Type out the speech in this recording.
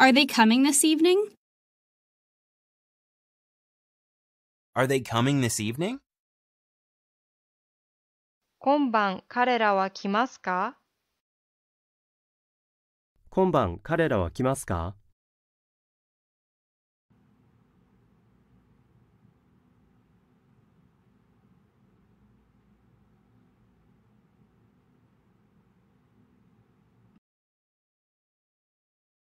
Are they coming this evening? Are they coming this evening? 今晩彼らは来ますか今晩彼らは来ますか